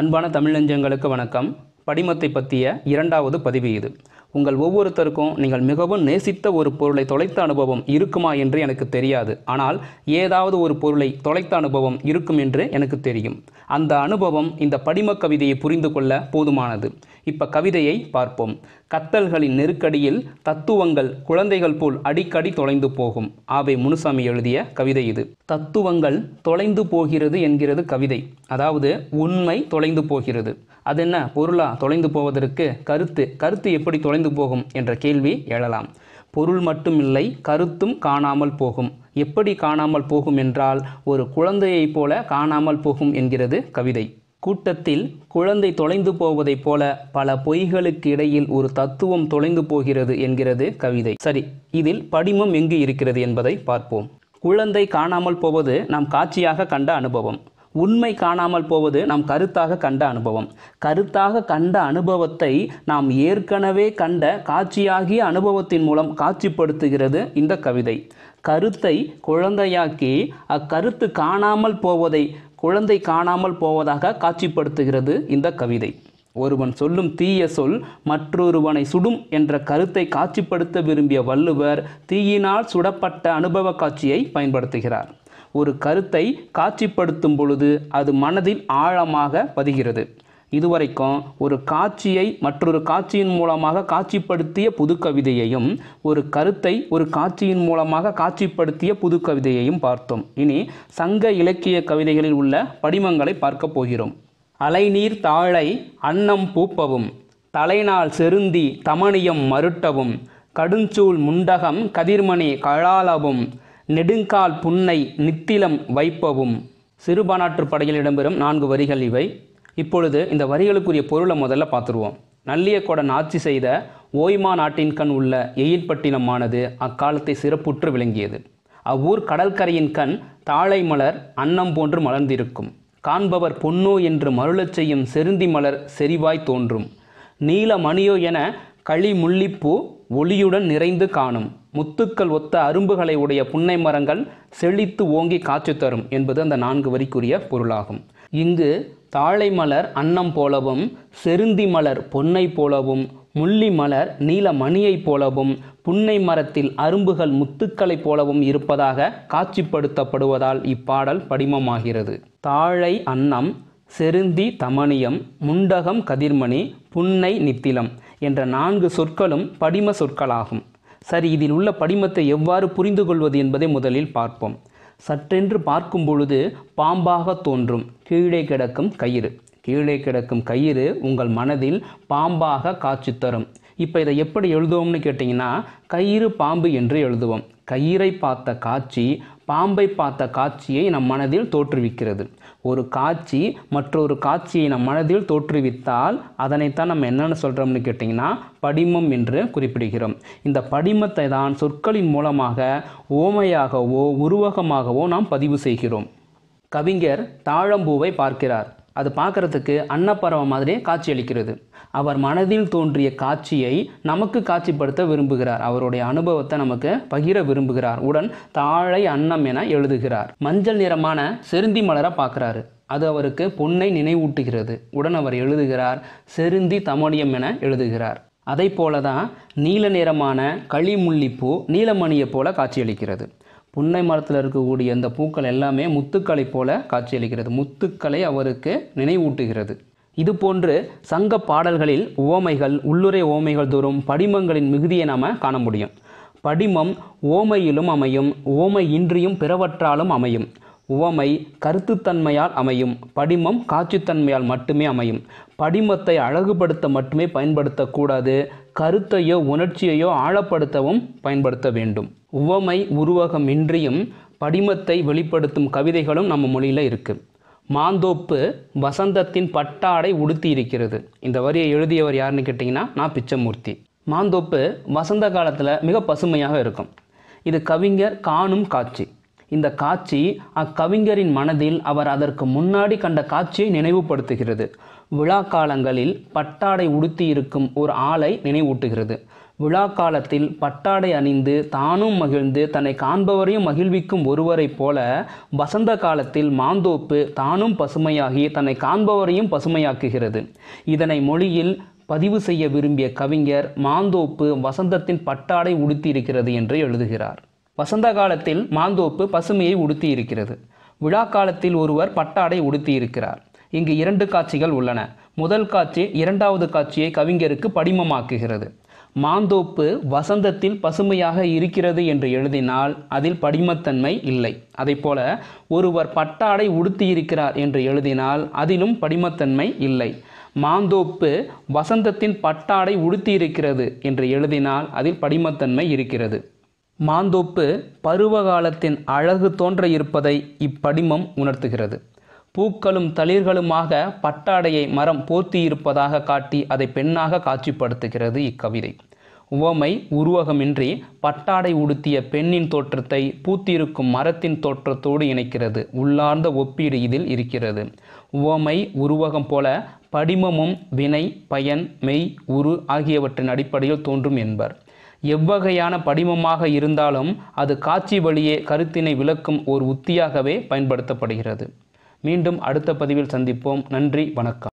அன்பான தமிழ் நெஞ்சங்களுக்கு வணக்கம் படிமத்தை பற்றிய இரண்டாவது பதிவு இது உங்கள் ஒவ்வொருத்தருக்கும் நீங்கள் மிகவும் நேசித்த ஒரு பொருளை தொலைத்த அனுபவம் இருக்குமா என்று எனக்கு தெரியாது ஆனால் ஏதாவது ஒரு பொருளை தொலைத்த அனுபவம் இருக்கும் என்று எனக்கு தெரியும் அந்த அனுபவம் இந்த படிம கவிதையை புரிந்து கொள்ள போதுமானது இப்போ கவிதையை பார்ப்போம் கத்தல்களின் நெருக்கடியில் தத்துவங்கள் குழந்தைகள் போல் அடிக்கடி தொலைந்து போகும் ஆவை முனுசாமி எழுதிய கவிதை இது தத்துவங்கள் தொலைந்து போகிறது என்கிறது கவிதை அதாவது உண்மை தொலைந்து போகிறது அது என்ன பொருளா தொலைந்து போவதற்கு கருத்து கருத்து எப்படி தொலைந்து போகும் என்ற கேள்வி எழலாம் பொருள் மட்டும் இல்லை கருத்தும் காணாமல் போகும் எப்படி காணாமல் போகும் என்றால் ஒரு குழந்தையைப் போல காணாமல் போகும் என்கிறது கவிதை கூட்டத்தில் குழந்தை தொலைந்து போவதைப் போல பல பொய்களுக்கு இடையில் ஒரு தத்துவம் தொலைந்து போகிறது என்கிறது கவிதை சரி இதில் படிமம் எங்கு இருக்கிறது என்பதை பார்ப்போம் குழந்தை காணாமல் போவது நாம் காட்சியாக கண்ட அனுபவம் உண்மை காணாமல் போவது நாம் கருத்தாக கண்ட அனுபவம் கருத்தாக கண்ட அனுபவத்தை நாம் ஏற்கனவே கண்ட காட்சியாகிய அனுபவத்தின் மூலம் காட்சிப்படுத்துகிறது இந்த கவிதை கருத்தை குழந்தையாக்கி அக்கருத்து காணாமல் போவதை குழந்தை காணாமல் போவதாக காட்சிப்படுத்துகிறது இந்த கவிதை ஒருவன் சொல்லும் தீய சொல் மற்றொருவனை சுடும் என்ற கருத்தை காட்சிப்படுத்த விரும்பிய வள்ளுவர் தீயினால் சுடப்பட்ட அனுபவ காட்சியை பயன்படுத்துகிறார் ஒரு கருத்தை காட்சிப்படுத்தும் பொழுது அது மனதில் ஆழமாக பதிகிறது இதுவரைக்கும் ஒரு காட்சியை மற்றொரு காட்சியின் மூலமாக காட்சிப்படுத்திய புது கவிதையையும் ஒரு கருத்தை ஒரு காட்சியின் மூலமாக காட்சிப்படுத்திய புது கவிதையையும் பார்த்தோம் இனி சங்க இலக்கிய கவிதைகளில் உள்ள படிமங்களை பார்க்கப் போகிறோம் அலைநீர் தாழை அன்னம் பூப்பவும் தலைநாள் செருந்தி தமணியம் மருட்டவும் கடுஞ்சூல் முண்டகம் கதிர்மணி கழாலவும் நெடுங்கால் புன்னை நித்திலம் வைப்பவும் சிறுபானாற்று படையில் இடம்பெறும் நான்கு வரிகள் இவை இப்பொழுது இந்த வரிகளுக்குரிய பொருளை முதல்ல பார்த்துருவோம் நல்லியக்கோடன் ஆட்சி செய்த ஓய்மா நாட்டின் கண் உள்ள எயிற்பட்டினமானது அக்காலத்தை சிறப்புற்று விளங்கியது அவ்வூர் கடற்கரையின் கண் தாழை மலர் அன்னம் போன்று மலர்ந்திருக்கும் காண்பவர் பொன்னோ என்று மருளச் செய்யும் செருந்தி மலர் செறிவாய் தோன்றும் நீல மணியோ என களி முள்ளிப்பூ ஒளியுடன் நிறைந்து காணும் முத்துக்கள் ஒத்த அரும்புகளை உடைய புன்னை மரங்கள் செழித்து ஓங்கி காட்சி தரும் என்பது அந்த நான்கு வரிக்குரிய பொருளாகும் இங்கு தாழை மலர் அன்னம் போலவும் செருந்தி மலர் பொன்னை போலவும் முள்ளி மலர் நீல மணியைப் போலவும் புன்னை மரத்தில் அரும்புகள் முத்துக்களைப் போலவும் இருப்பதாக காட்சிப்படுத்தப்படுவதால் இப்பாடல் படிமமாகிறது தாழை அன்னம் செருந்தி தமணியம் முண்டகம் கதிர்மணி புன்னை நித்திலம் என்ற நான்கு சொற்களும் படிம சொற்களாகும் சரி இதில் உள்ள படிமத்தை எவ்வாறு புரிந்து கொள்வது என்பதை முதலில் பார்ப்போம் சற்றென்று பார்க்கும் பொழுது பாம்பாக தோன்றும் கீழே கிடக்கும் கயிறு கீழே கிடக்கும் கயிறு உங்கள் மனதில் பாம்பாக காட்சி தரும் இப்போ இதை எப்படி எழுதுவோம்னு கேட்டிங்கன்னா கயிறு பாம்பு என்று எழுதுவோம் கயிறை பார்த்த காட்சி பாம்பை பார்த்த காட்சியை நம் மனதில் தோற்றுவிக்கிறது ஒரு காட்சி மற்றொரு காட்சியை நம் மனதில் தோற்றுவித்தால் அதனைத்தான் நம்ம என்னென்னு சொல்கிறோம்னு கேட்டிங்கன்னா படிமம் என்று குறிப்பிடுகிறோம் இந்த படிமத்தை தான் சொற்களின் மூலமாக ஓமையாகவோ உருவகமாகவோ நாம் பதிவு செய்கிறோம் கவிஞர் தாழம்பூவை பார்க்கிறார் அது பார்க்குறதுக்கு அன்னப்பறவை மாதிரியே காட்சியளிக்கிறது அவர் மனதில் தோன்றிய காட்சியை நமக்கு காட்சிப்படுத்த விரும்புகிறார் அவருடைய அனுபவத்தை நமக்கு பகிர விரும்புகிறார் உடன் தாழை அன்னம் என எழுதுகிறார் மஞ்சள் நிறமான செருந்தி மலரை பார்க்குறாரு அது அவருக்கு பொன்னை நினைவூட்டுகிறது உடன் அவர் எழுதுகிறார் செருந்தி தமணியம் என எழுதுகிறார் அதை போல தான் நீல நிறமான களிமுல்லிப்பூ நீலமணியைப் போல காட்சியளிக்கிறது புன்னை மரத்தில் இருக்கக்கூடிய அந்த பூக்கள் எல்லாமே முத்துக்களை போல காட்சியளிக்கிறது முத்துக்களை அவருக்கு நினைவூட்டுகிறது இது போன்று சங்க பாடல்களில் ஓமைகள் உள்ளுரை ஓமைகள் தோறும் படிமங்களின் மிகுதியை நாம் காண முடியும் படிமம் ஓமையிலும் அமையும் ஓமை இன்றியும் பிறவற்றாலும் அமையும் உவமை கருத்துத்தன்மையால் அமையும் படிமம் காட்சித்தன்மையால் மட்டுமே அமையும் படிமத்தை அழகுபடுத்த மட்டுமே பயன்படுத்தக்கூடாது கருத்தையோ உணர்ச்சியையோ ஆழப்படுத்தவும் பயன்படுத்த வேண்டும் உவமை உருவகம் இன்றியும் படிமத்தை வெளிப்படுத்தும் கவிதைகளும் நம்ம மொழியில் இருக்குது மாந்தோப்பு வசந்தத்தின் பட்டாடை உடுத்தி இருக்கிறது இந்த வரியை எழுதியவர் யாருன்னு கேட்டிங்கன்னா நான் பிச்சமூர்த்தி மாந்தோப்பு வசந்த காலத்தில் மிக பசுமையாக இருக்கும் இது கவிஞர் காணும் காட்சி இந்த காட்சி அக்கவிஞரின் மனதில் அவர் அதற்கு முன்னாடி கண்ட காட்சியை நினைவுபடுத்துகிறது விழா காலங்களில் பட்டாடை உடுத்தியிருக்கும் ஒரு ஆளை நினைவூட்டுகிறது விழா காலத்தில் பட்டாடை அணிந்து தானும் மகிழ்ந்து தன்னை காண்பவரையும் மகிழ்விக்கும் ஒருவரைப் போல வசந்த காலத்தில் மாந்தோப்பு தானும் பசுமையாகி தன்னை காண்பவரையும் பசுமையாக்குகிறது இதனை மொழியில் பதிவு செய்ய விரும்பிய கவிஞர் மாந்தோப்பு வசந்தத்தின் பட்டாடை உடுத்தியிருக்கிறது என்று எழுதுகிறார் வசந்த காலத்தில் மாந்தோப்பு பசுமையை உடுத்தி இருக்கிறது விழா காலத்தில் ஒருவர் பட்டாடை உடுத்தி இருக்கிறார் இங்கு இரண்டு காட்சிகள் உள்ளன முதல் காட்சி இரண்டாவது காட்சியை கவிஞருக்கு படிமமாக்குகிறது மாந்தோப்பு வசந்தத்தில் பசுமையாக இருக்கிறது என்று எழுதினால் அதில் படிமத்தன்மை இல்லை அதைப்போல ஒருவர் பட்டாடை உடுத்தி இருக்கிறார் என்று எழுதினால் அதிலும் படிமத்தன்மை இல்லை மாந்தோப்பு வசந்தத்தின் பட்டாடை உடுத்தி இருக்கிறது என்று எழுதினால் அதில் படிமத்தன்மை இருக்கிறது மாந்தோப்பு பருவகாலத்தின் அழகு தோன்ற இருப்பதை இப்படிமம் உணர்த்துகிறது பூக்களும் தளிர்களுமாக பட்டாடையை மரம் போர்த்தியிருப்பதாக காட்டி அதை பெண்ணாக காட்சிப்படுத்துகிறது இக்கவிதை உவமை உருவகமின்றி பட்டாடை உடுத்திய பெண்ணின் தோற்றத்தை பூத்திருக்கும் மரத்தின் தோற்றத்தோடு இணைக்கிறது உள்ளார்ந்த ஒப்பீடு இதில் இருக்கிறது உவமை உருவகம் போல படிமமும் வினை பயன் மெய் உரு ஆகியவற்றின் அடிப்படையில் தோன்றும் என்பர் எவ்வகையான படிமமாக இருந்தாலும் அது காட்சி வழியே கருத்தினை விளக்கும் ஒரு உத்தியாகவே பயன்படுத்தப்படுகிறது மீண்டும் அடுத்த பதிவில் சந்திப்போம் நன்றி வணக்கம்